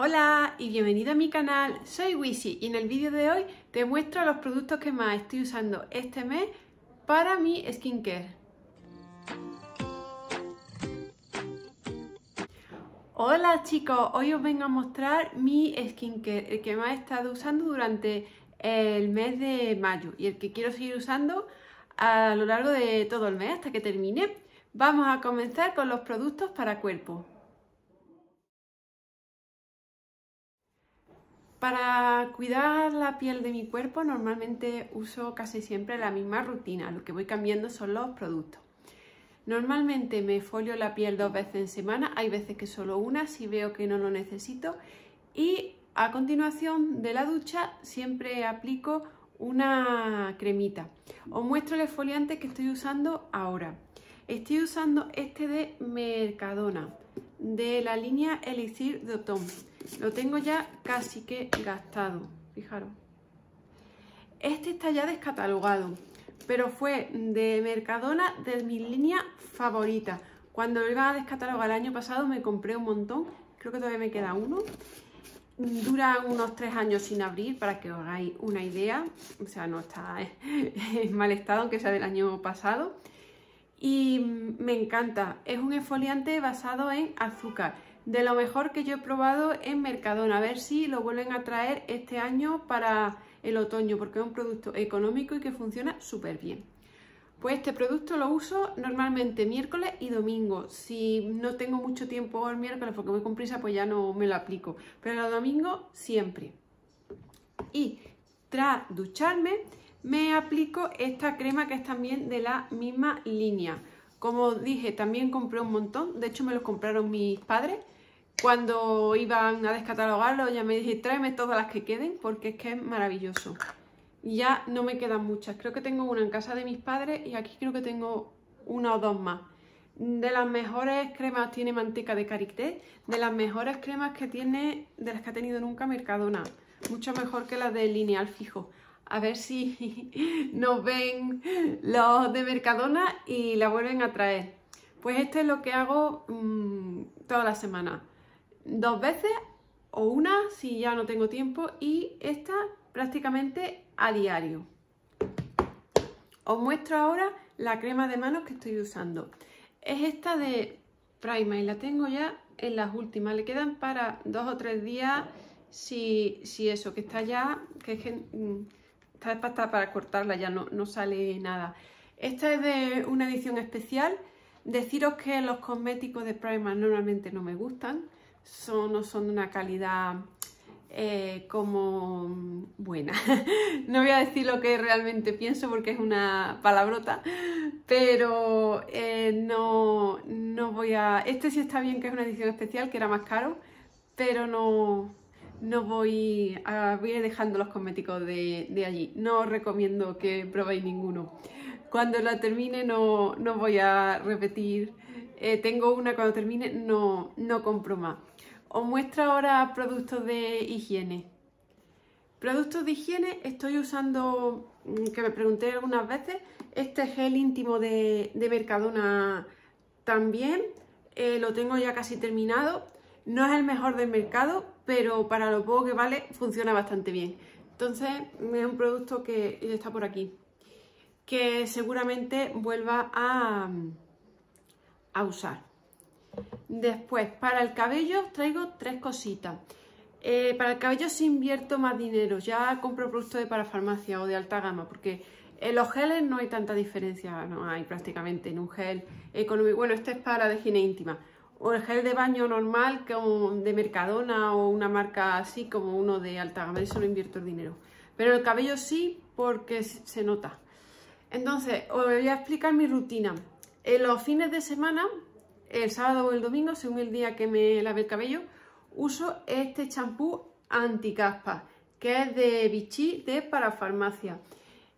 Hola y bienvenido a mi canal, soy Wisi y en el vídeo de hoy te muestro los productos que más estoy usando este mes para mi skincare. Hola chicos, hoy os vengo a mostrar mi skincare, el que más he estado usando durante el mes de mayo y el que quiero seguir usando a lo largo de todo el mes hasta que termine. Vamos a comenzar con los productos para cuerpo. Para cuidar la piel de mi cuerpo normalmente uso casi siempre la misma rutina, lo que voy cambiando son los productos. Normalmente me folio la piel dos veces en semana, hay veces que solo una si veo que no lo necesito y a continuación de la ducha siempre aplico una cremita. Os muestro el exfoliante que estoy usando ahora. Estoy usando este de Mercadona, de la línea Elixir de Tom. Lo tengo ya casi que gastado, fijaros. Este está ya descatalogado, pero fue de Mercadona de mi línea favorita. Cuando lo a descatalogar el año pasado me compré un montón, creo que todavía me queda uno. Dura unos tres años sin abrir, para que os hagáis una idea. O sea, no está en mal estado, aunque sea del año pasado. Y me encanta. Es un esfoliante basado en azúcar de lo mejor que yo he probado en Mercadona. A ver si lo vuelven a traer este año para el otoño, porque es un producto económico y que funciona súper bien. Pues este producto lo uso normalmente miércoles y domingo. Si no tengo mucho tiempo el miércoles porque voy con prisa, pues ya no me lo aplico. Pero el domingo siempre. Y tras ducharme, me aplico esta crema que es también de la misma línea. Como dije, también compré un montón. De hecho, me los compraron mis padres cuando iban a descatalogarlo ya me dije, tráeme todas las que queden porque es que es maravilloso. Ya no me quedan muchas, creo que tengo una en casa de mis padres y aquí creo que tengo una o dos más. De las mejores cremas tiene manteca de karité, de las mejores cremas que tiene, de las que ha tenido nunca Mercadona. Mucho mejor que las de lineal fijo. A ver si nos ven los de Mercadona y la vuelven a traer. Pues este es lo que hago mm, toda la semana dos veces o una si ya no tengo tiempo y esta prácticamente a diario. Os muestro ahora la crema de manos que estoy usando. Es esta de Prima y la tengo ya en las últimas. Le quedan para dos o tres días si, eso, que está ya, que, es que mm, está para, para cortarla, ya no, no sale nada. Esta es de una edición especial. Deciros que los cosméticos de Prima normalmente no me gustan, son, no son de una calidad eh, como mm, buena. no voy a decir lo que realmente pienso porque es una palabrota, pero eh, no, voy a... Este sí está bien que es una edición especial, que era más caro, pero no, voy a... Voy ir dejando los cosméticos de, allí. No os recomiendo que probéis ninguno. Cuando la termine no, voy a repetir. Eh, tengo una cuando termine, no, no compro más. Os muestro ahora productos de higiene. Productos de higiene estoy usando, mm, que me pregunté algunas veces, este gel íntimo de, Mercadona también. Eh, lo tengo ya casi terminado. No es el mejor del mercado, pero para lo poco que vale funciona bastante bien. Entonces es un producto que está por aquí, que seguramente vuelva a, mm, a usar. Después, para el cabello traigo tres cositas. Eh, para el cabello sí invierto más dinero, ya compro productos de parafarmacia o de alta gama, porque en los geles no hay tanta diferencia, no hay prácticamente en un gel económico. Bueno, este es para de higiene íntima. O el gel de baño normal de Mercadona o una marca así como uno de alta gama, eso no invierto el dinero. Pero el cabello sí, porque se nota. Entonces, os voy a explicar mi rutina. En los fines de semana el sábado o el domingo, según el día que me lave el cabello, uso este champú anticaspa, que es de Vichy de Parafarmacia.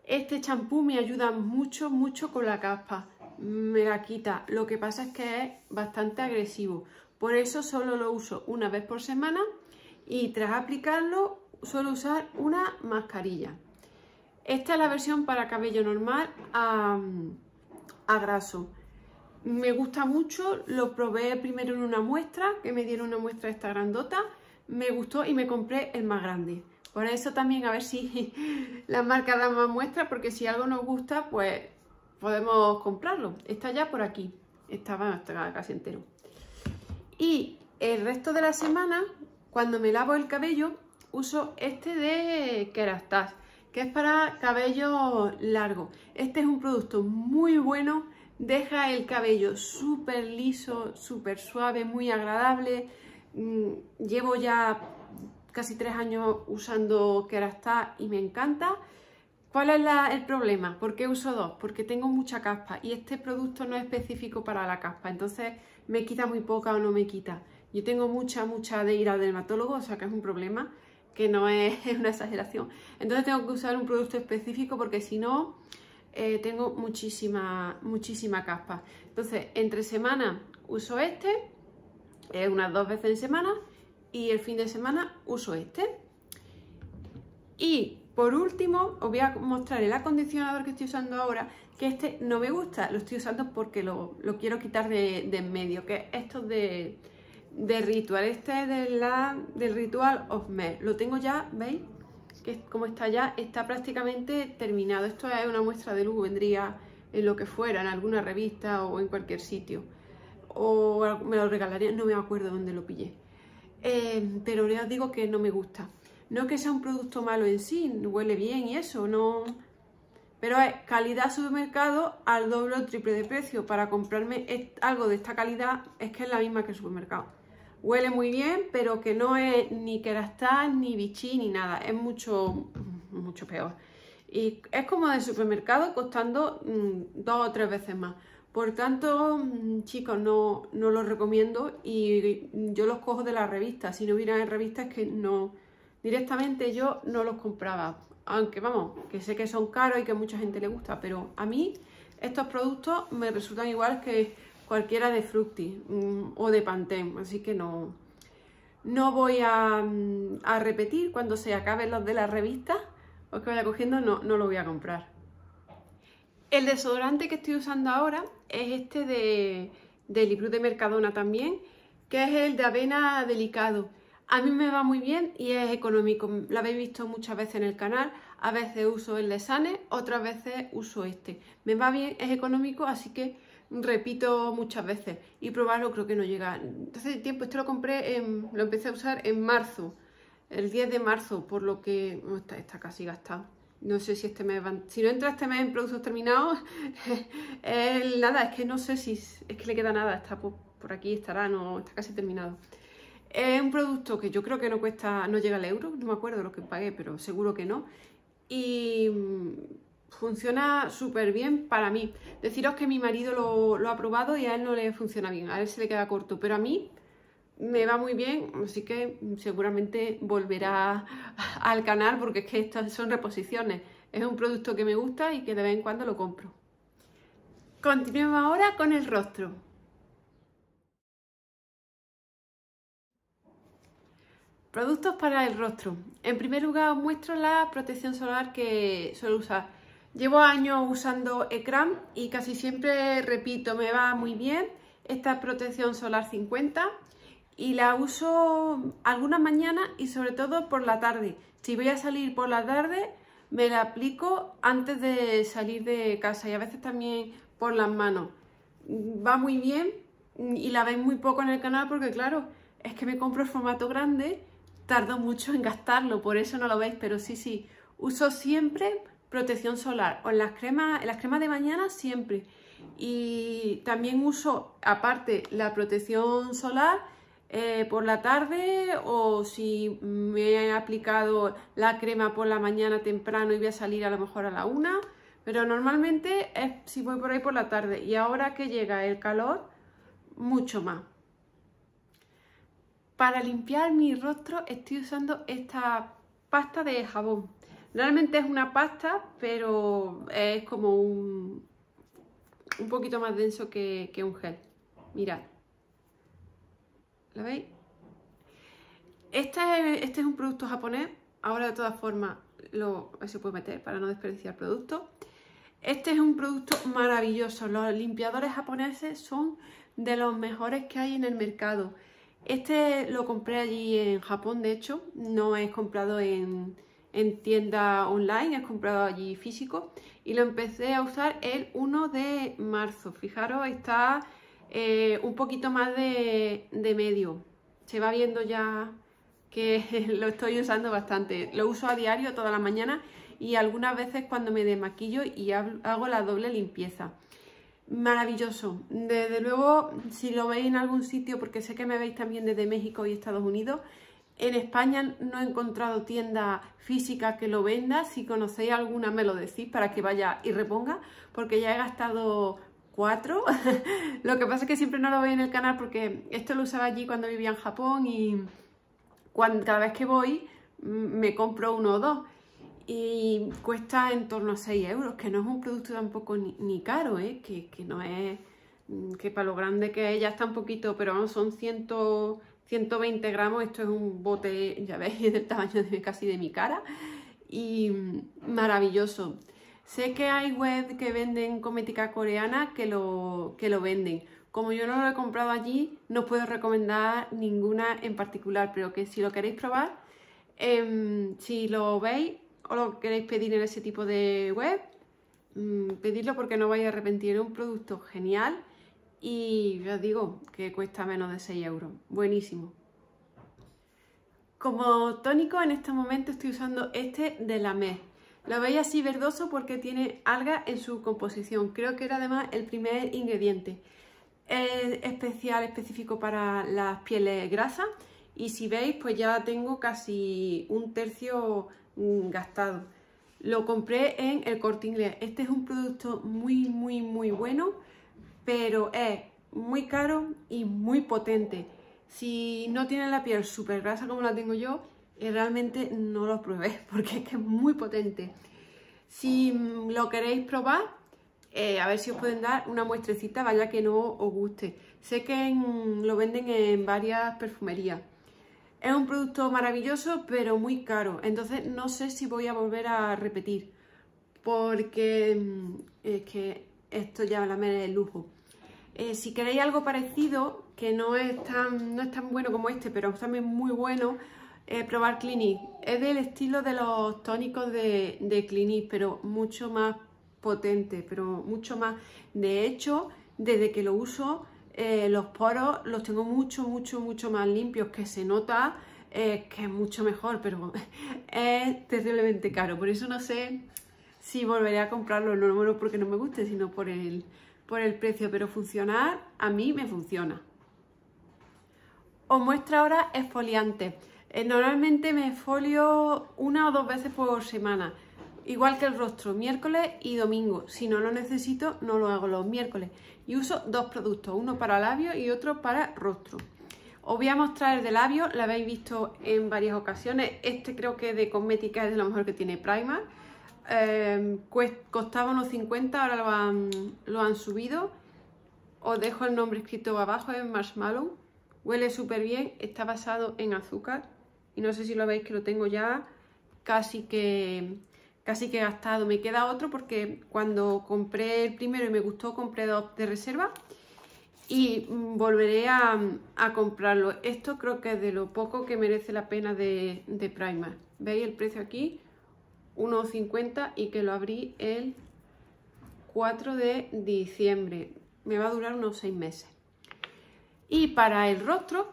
Este champú me ayuda mucho, mucho con la caspa, me la quita. Lo que pasa es que es bastante agresivo, por eso solo lo uso una vez por semana y tras aplicarlo suelo usar una mascarilla. Esta es la versión para cabello normal a graso me gusta mucho, lo probé primero en una muestra, que me dieron una muestra esta grandota, me gustó y me compré el más grande. Por eso también a ver si la marca da más muestras, porque si algo nos gusta, pues podemos comprarlo. Está ya por aquí, estaba, estaba casi entero. Y el resto de la semana, cuando me lavo el cabello, uso este de Kerastase, que es para cabello largo. Este es un producto muy bueno deja el cabello súper liso, súper suave, muy agradable. Mm, llevo ya casi tres años usando Kerastase y me encanta. ¿Cuál es el problema? ¿Por qué uso dos? Porque tengo mucha caspa y este producto no es específico para la caspa, entonces me quita muy poca o no me quita. Yo tengo mucha, mucha de ir al dermatólogo, o sea que es un problema que no es una exageración. Entonces tengo que usar un producto específico porque si no, eh, tengo muchísima, muchísima caspa. Entonces, entre semana uso este, eh, unas dos veces en semana, y el fin de semana uso este. Y por último, os voy a mostrar el acondicionador que estoy usando ahora, que este no me gusta, lo estoy usando porque lo, quiero quitar de, en medio, que es esto de, de Ritual, este de del Ritual of me lo tengo ya, ¿veis? que como está ya, está prácticamente terminado. Esto es una muestra de lujo, vendría en lo que fuera, en alguna revista o en cualquier sitio. O me lo regalaría, no me acuerdo dónde lo pillé. Eh, pero ya os digo que no me gusta. No que sea un producto malo en sí, huele bien y eso, no... Pero es calidad supermercado al doble o triple de precio. Para comprarme algo de esta calidad es que es la misma que el supermercado huele muy bien, pero que no es ni Kerastase, ni bichí, ni nada. Es mucho, mucho peor. Y es como de supermercado costando mm, dos o tres veces más. Por tanto, mm, chicos, no, los recomiendo y yo los cojo de la revista. Si no hubieran en revistas que no, directamente yo no los compraba. Aunque vamos, que sé que son caros y que mucha gente le gusta, pero a mí estos productos me resultan igual que cualquiera de Fructi mm, o de Pantene, así que no, no voy mm, a, repetir cuando se acaben los de la revista o que vaya cogiendo, no, no lo voy a comprar. El desodorante que estoy usando ahora es este de, de Libru de Mercadona también, que es el de avena delicado. A mí me va muy bien y es económico. Lo habéis visto muchas veces en el canal. A veces uso el de Sane, otras veces uso este. Me va bien, es económico, así que repito muchas veces y probarlo creo que no llega. Entonces tiempo, esto lo compré, lo empecé a usar en marzo, el 10 de marzo, por lo que está, casi gastado. No sé si este mes van, si no entra este mes en productos terminados, eh, nada, es que no sé si es que le queda nada, está por, aquí, estará, no, está casi terminado. Es un producto que yo creo que no cuesta, no llega al euro, no me acuerdo lo que pagué, pero seguro que no. Y funciona súper bien para mí. Deciros que mi marido lo, ha probado y a él no le funciona bien, a él se le queda corto, pero a mí me va muy bien, así que seguramente volverá al canal porque es que estas son reposiciones. Es un producto que me gusta y que de vez en cuando lo compro. Continuemos ahora con el rostro. Productos para el rostro. En primer lugar os muestro la protección solar que suelo usar Llevo años usando Ecran y casi siempre repito, me va muy bien. Esta protección solar 50 y la uso algunas mañanas y sobre todo por la tarde. Si voy a salir por la tarde, me la aplico antes de salir de casa y a veces también por las manos. Va muy bien y la veis muy poco en el canal porque claro, es que me compro el formato grande, tardo mucho en gastarlo, por eso no lo veis, pero sí, sí, uso siempre protección solar o en las cremas, en las cremas de mañana siempre. Y también uso, aparte, la protección solar eh, por la tarde o si me he aplicado la crema por la mañana temprano y voy a salir a lo mejor a la una. Pero normalmente es si voy por ahí por la tarde y ahora que llega el calor, mucho más. Para limpiar mi rostro estoy usando esta pasta de jabón Realmente es una pasta, pero es como un, un poquito más denso que, un gel. Mirad. ¿Lo veis? Este es, este es un producto japonés. Ahora de todas formas lo, se puede meter para no desperdiciar producto. Este es un producto maravilloso. Los limpiadores japoneses son de los mejores que hay en el mercado. Este lo compré allí en Japón, de hecho. No es comprado en, en tienda online, he comprado allí físico y lo empecé a usar el 1 de marzo. Fijaros, está eh, un poquito más de, de, medio. Se va viendo ya que lo estoy usando bastante. Lo uso a diario, toda la mañana y algunas veces cuando me desmaquillo y hago la doble limpieza. Maravilloso. Desde luego, si lo veis en algún sitio, porque sé que me veis también desde México y Estados Unidos, en España no he encontrado tienda física que lo venda. Si conocéis alguna me lo decís para que vaya y reponga, porque ya he gastado cuatro. lo que pasa es que siempre no lo veo en el canal porque esto lo usaba allí cuando vivía en Japón y cada vez que voy me compro uno o dos y cuesta en torno a 6 euros, que no es un producto tampoco ni, caro, ¿eh? que, no es mm, que para lo grande que es ya está un poquito, pero vamos, son ciento, 120 gramos, esto es un bote, ya veis, del tamaño casi de mi cara. Y mm, maravilloso. Sé que hay web que venden cosmética coreana que lo, que lo venden. Como yo no lo he comprado allí, no puedo recomendar ninguna en particular, pero que si lo queréis probar, em, si lo veis o lo queréis pedir en ese tipo de web, mm, pedidlo porque no vais a arrepentir. Es un producto genial y os digo que cuesta menos de 6 euros. Buenísimo. Como tónico en este momento estoy usando este de la MES. Lo veis así verdoso porque tiene alga en su composición. Creo que era además el primer ingrediente. Es especial, específico para las pieles grasas. Y si veis, pues ya tengo casi un tercio mm, gastado. Lo compré en el Corte Inglés. Este es un producto muy, muy, muy bueno pero es eh, muy caro y muy potente. Si no tienen la piel súper grasa como la tengo yo, eh, realmente no lo pruebes, porque es que es muy potente. Si mm, lo queréis probar, eh, a ver si os pueden dar una muestrecita, vaya que no os guste. Sé que lo venden en varias perfumerías. Es un producto maravilloso, pero muy caro. Entonces no sé si voy a volver a repetir. Porque mm, es que esto ya la el lujo. Eh, si queréis algo parecido, que no es, tan, no es tan bueno como este, pero también muy bueno, probar Clinique. Es del estilo de los tónicos de, de Clinique, pero mucho más potente, pero mucho más. De hecho, desde que lo uso, eh, los poros los tengo mucho, mucho, mucho más limpios, que se nota eh, que es mucho mejor, pero es terriblemente caro. Por eso no sé si volveré a comprarlo, no, no porque no me guste, sino por el, por el precio, pero funcionar a mí me funciona. Os muestro ahora esfoliante. Eh, normalmente me esfolio una o dos veces por semana, igual que el rostro, miércoles y domingo. Si no lo necesito, no lo hago los miércoles. Y uso dos productos, uno para labios y otro para rostro. Os voy a mostrar el de labios, lo habéis visto en varias ocasiones. Este creo que de cosmética es lo mejor que tiene primer. Em, costaba unos 50, ahora lo han, subido. Os dejo el nombre escrito abajo, es Marshmallow. Huele súper bien, está basado en azúcar. Y no sé si lo veis que lo tengo ya casi que, casi que gastado. Me queda otro porque cuando compré el primero y me gustó, compré dos de reserva. Y mm, volveré a, comprarlo. Esto creo que es de lo poco que merece la pena de, de ¿Veis el precio aquí? 1,50 y que lo abrí el 4 de diciembre. Me va a durar unos 6 meses. Y para el rostro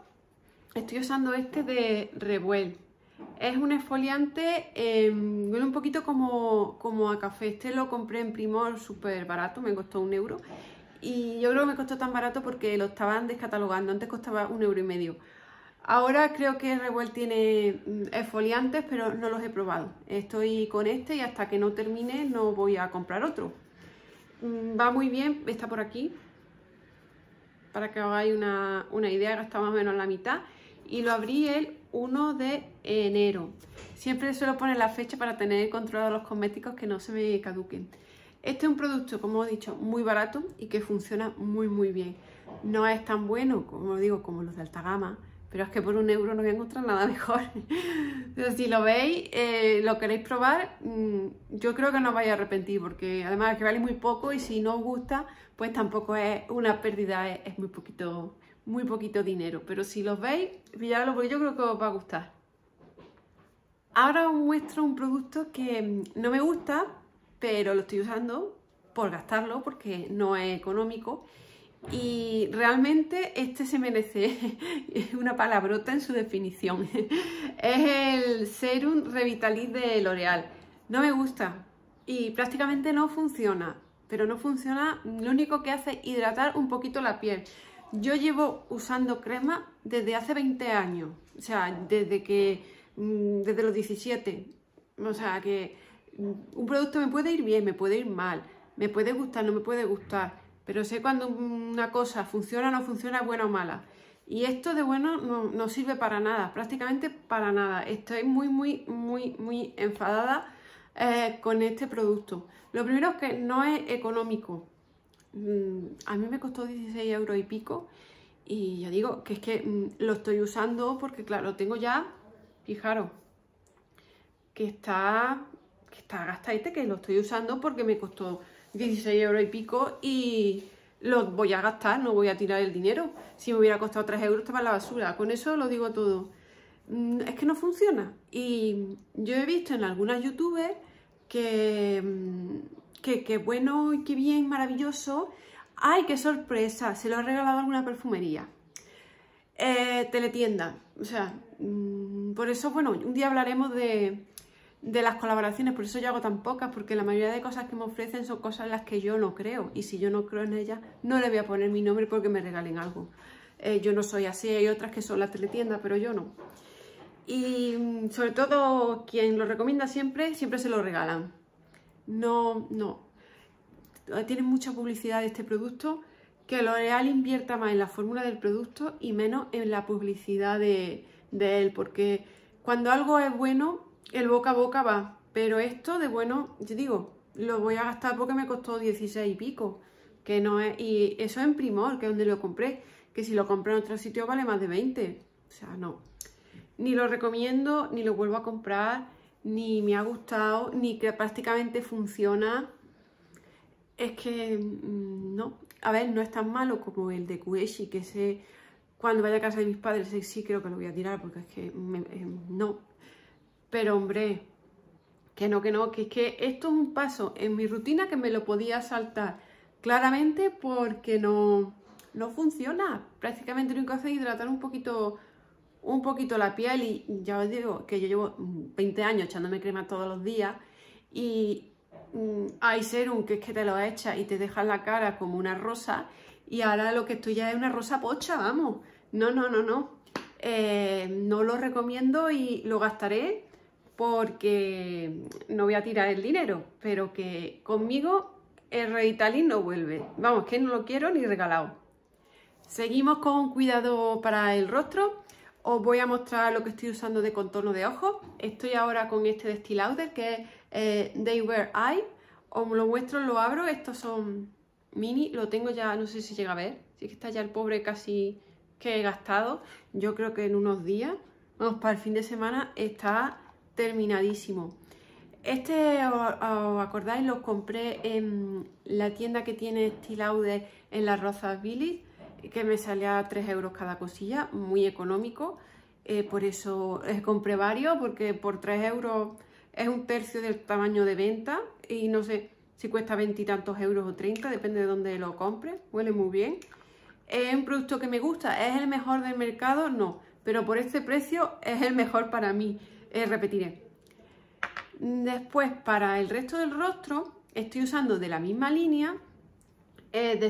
estoy usando este de Revuel. Es un esfoliante, eh, huele un poquito como, como a café. Este lo compré en Primor súper barato, me costó un euro. Y yo creo que me costó tan barato porque lo estaban descatalogando. Antes costaba un euro y medio Ahora creo que Revuel tiene mm, esfoliantes, pero no los he probado. Estoy con este y hasta que no termine no voy a comprar otro. Mm, va muy bien, está por aquí. Para que hagáis una, idea, que más o menos la mitad. Y lo abrí el 1 de enero. Siempre suelo poner la fecha para tener controlados los cosméticos que no se me caduquen. Este es un producto, como he dicho, muy barato y que funciona muy muy bien. No es tan bueno, como digo, como los de alta gama, pero es que por un euro no voy a encontrar nada mejor. si lo veis, eh, lo queréis probar, mm, yo creo que no os vais a arrepentir, porque además es que vale muy poco y si no os gusta, pues tampoco es una pérdida, es, muy poquito muy poquito dinero. Pero si los veis, pilladlo porque yo creo que os va a gustar. Ahora os muestro un producto que mm, no me gusta, pero lo estoy usando por gastarlo, porque no es económico y realmente este se merece una palabrota en su definición. Es el Serum Revitaliz de L'Oreal. No me gusta y prácticamente no funciona. Pero no funciona, lo único que hace es hidratar un poquito la piel. Yo llevo usando crema desde hace 20 años. O sea, desde que... Mm, desde los 17. O sea, que mm, un producto me puede ir bien, me puede ir mal. Me puede gustar, no me puede gustar pero sé cuando una cosa funciona o no funciona, buena o mala. Y esto de bueno no, sirve para nada, prácticamente para nada. Estoy muy, muy, muy, muy enfadada eh, con este producto. Lo primero es que no es económico. Mm, a mí me costó 16 euros y pico. Y ya digo que es que mm, lo estoy usando porque, claro, tengo ya, fijaros, que está, que está gastadete, que lo estoy usando porque me costó 16 euros y pico y los voy a gastar, no voy a tirar el dinero. Si me hubiera costado 3 euros estaba en la basura, con eso lo digo todo. Mm, es que no funciona. Y yo he visto en algunas youtubers mm, que, que, bueno y que bien, maravilloso. ¡Ay, qué sorpresa! Se lo ha regalado alguna perfumería. Eh, teletienda. O sea, mm, por eso, bueno, un día hablaremos de, de las colaboraciones, por eso yo hago tan pocas, porque la mayoría de cosas que me ofrecen son cosas en las que yo no creo, y si yo no creo en ellas, no le voy a poner mi nombre porque me regalen algo. Eh, yo no soy así, hay otras que son la teletiendas... pero yo no. Y mm, sobre todo, quien lo recomienda siempre, siempre se lo regalan. No, no. ...tienen mucha publicidad de este producto, que L'Oreal invierta más en la fórmula del producto y menos en la publicidad de, de él, porque cuando algo es bueno, el boca a boca va. Pero esto de bueno, yo digo, lo voy a gastar porque me costó 16 y pico. Que no es, y eso en Primor, que es donde lo compré. Que si lo compré en otro sitio vale más de 20. O sea, no. Ni lo recomiendo, ni lo vuelvo a comprar, ni me ha gustado, ni que prácticamente funciona. Es que mm, no. A ver, no es tan malo como el de Kueshi, que sé, cuando vaya a casa de mis padres sí creo que lo voy a tirar porque es que eh, no. Pero hombre, que no, que no, que es que esto es un paso en mi rutina que me lo podía saltar claramente porque no, no funciona. Prácticamente lo único que hace es hidratar un poquito, un poquito la piel y ya os digo que yo llevo 20 mm, años echándome crema todos los días y mm, hay serum que es que te lo echa y te deja la cara como una rosa y ahora lo que estoy ya es una rosa pocha, vamos. No, no, no, no. Eh, no lo recomiendo y lo gastaré porque no voy a tirar el dinero, pero que conmigo el Revitalin no vuelve. Vamos, que no lo quiero ni regalado. Seguimos con cuidado para el rostro. Os voy a mostrar lo que estoy usando de contorno de ojos. Estoy ahora con este de que es eh, They Wear Eye. Os lo muestro, lo abro. Estos son mini. Lo tengo ya, no sé si llega a ver. Sí que está ya el pobre casi que he gastado. Yo creo que en unos días, vamos, para el fin de semana está terminadísimo. Este, os acordáis, lo compré en la tienda que tiene Stilaude en las Rozas Billy, que me salía 3 euros cada cosilla, muy económico. Eh, por eso eh, compré varios, porque por 3 euros es un tercio del tamaño de venta y no sé si cuesta 20 y tantos euros o 30, depende de dónde lo compres, huele muy bien. ¿Es un producto que me gusta? ¿Es el mejor del mercado? No, pero por este precio es el mejor para mí. Eh, repetiré. Después, para el resto del rostro, estoy usando de la misma línea eh, de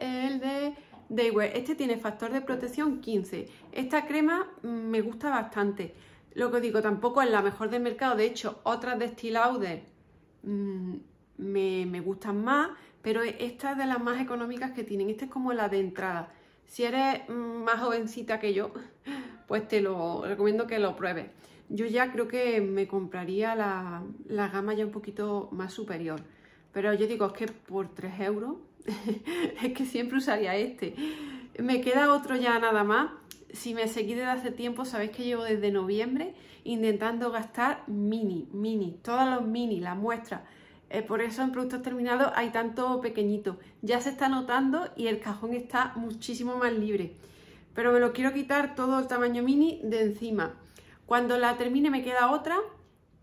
eh, el de Daywear. Este tiene factor de protección 15. Esta crema mm, me gusta bastante. Lo que digo, tampoco es la mejor del mercado. De hecho, otras de Still mm, me, me, gustan más, pero esta es de las más económicas que tienen. Esta es como la de entrada. Si eres mm, más jovencita que yo, pues te lo recomiendo que lo pruebes yo ya creo que me compraría la, la gama ya un poquito más superior. Pero yo digo, es que por 3 euros, es que siempre usaría este. Me queda otro ya nada más. Si me seguís desde hace tiempo, sabéis que llevo desde noviembre intentando gastar mini, mini, todos los mini, las muestras. Eh, por eso en productos terminados hay tanto pequeñito. Ya se está notando y el cajón está muchísimo más libre. Pero me lo quiero quitar todo el tamaño mini de encima. Cuando la termine me queda otra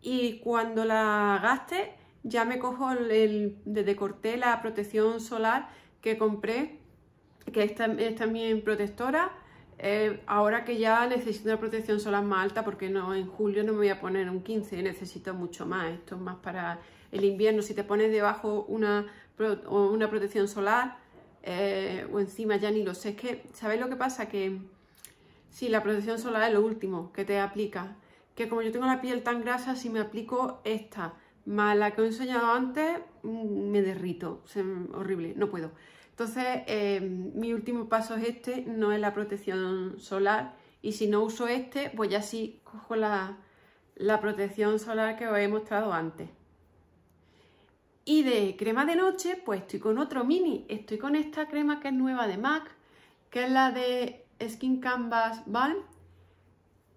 y cuando la gaste ya me cojo el, de desde la protección solar que compré, que es también protectora. Eh, ahora que ya necesito una protección solar más alta porque no en julio no me voy a poner un 15, necesito mucho más, esto es más para el invierno, si te pones debajo una, una protección solar eh, o encima ya ni lo sé, es que, ¿sabéis lo que pasa? Que Sí, la protección solar es lo último que te aplica. Que como yo tengo la piel tan grasa, si me aplico esta más la que he enseñado antes, mm, me derrito. Es horrible, no puedo. Entonces, eh, mi último paso es este, no es la protección solar. Y si no uso este, pues ya sí cojo la, la protección solar que os he mostrado antes. Y de crema de noche, pues estoy con otro mini. Estoy con esta crema que es nueva de MAC, que es la de Skin Canvas Balm,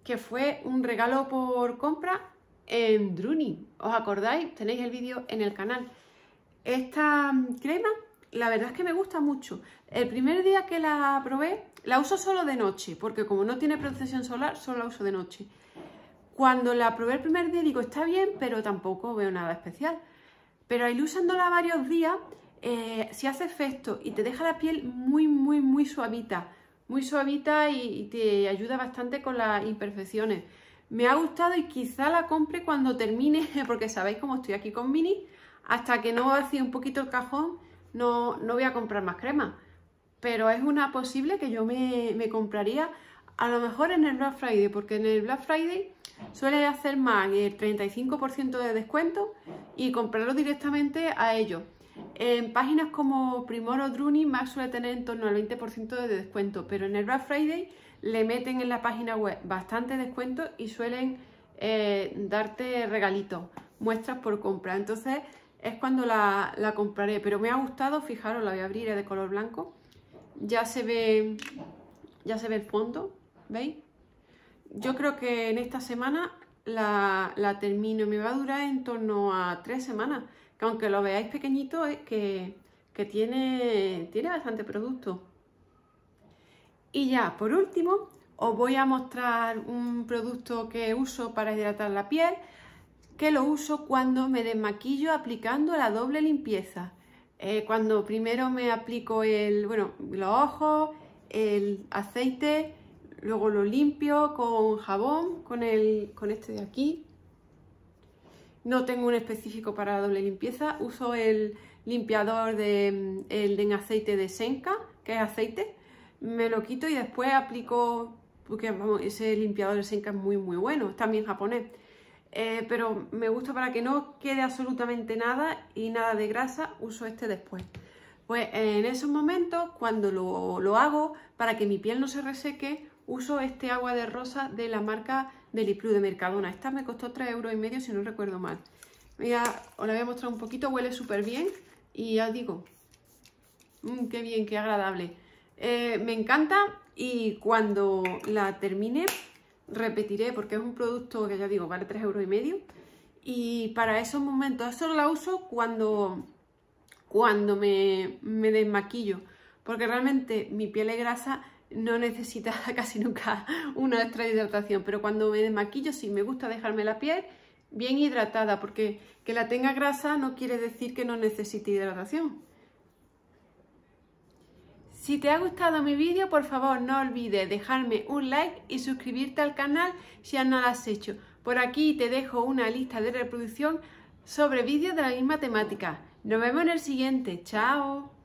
que fue un regalo por compra en Druni. ¿Os acordáis? Tenéis el vídeo en el canal. Esta crema, la verdad es que me gusta mucho. El primer día que la probé, la uso solo de noche, porque como no tiene protección solar, solo la uso de noche. Cuando la probé el primer día digo, está bien, pero tampoco veo nada especial. Pero al usándola varios días, eh, si hace efecto y te deja la piel muy, muy, muy suavita muy suavita y, te ayuda bastante con las imperfecciones. Me ha gustado y quizá la compre cuando termine, porque sabéis cómo estoy aquí con mini, hasta que no vacíe un poquito el cajón, no, no voy a comprar más crema. Pero es una posible que yo me, me compraría a lo mejor en el Black Friday, porque en el Black Friday suele hacer más el 35% de descuento y comprarlo directamente a ellos. En páginas como Primor o Druni, Max suele tener en torno al 20% de descuento, pero en el Black Friday le meten en la página web bastante descuento y suelen eh, darte regalitos, muestras por compra. Entonces es cuando la, compraré, pero me ha gustado, fijaros, la voy a abrir, es de color blanco. Ya se ve, ya se ve el fondo, ¿veis? Yo creo que en esta semana la, la termino, me va a durar en torno a tres semanas que aunque lo veáis pequeñito, es que, tiene, tiene bastante producto. Y ya, por último, os voy a mostrar un producto que uso para hidratar la piel, que lo uso cuando me desmaquillo aplicando la doble limpieza. Eh, cuando primero me aplico el, bueno, los ojos, el aceite, luego lo limpio con jabón, con, con este de aquí, no tengo un específico para la doble limpieza, uso el limpiador de, el aceite de Senka, que es aceite, me lo quito y después aplico, porque ese limpiador de Senka es muy muy bueno, también japonés, eh, pero me gusta para que no quede absolutamente nada y nada de grasa, uso este después. Pues en esos momentos, cuando lo, lo hago, para que mi piel no se reseque, uso este agua de rosa de la marca de plus de Mercadona. Esta me costó tres euros y medio, si no recuerdo mal. Ya os la voy a mostrar un poquito, huele súper bien y ya os digo, mm, qué bien, qué agradable. Eh, me encanta y cuando la termine repetiré porque es un producto que ya digo, vale tres euros y medio. Y para esos momentos, eso la uso cuando, cuando me, me desmaquillo, porque realmente mi piel es grasa no necesita casi nunca una extra hidratación, pero cuando me desmaquillo sí me gusta dejarme la piel bien hidratada, porque que la tenga grasa no quiere decir que no necesite hidratación. Si te ha gustado mi vídeo, por favor no olvides dejarme un like y suscribirte al canal si aún no lo has hecho. Por aquí te dejo una lista de reproducción sobre vídeos de la misma temática. Nos vemos en el siguiente. ¡Chao!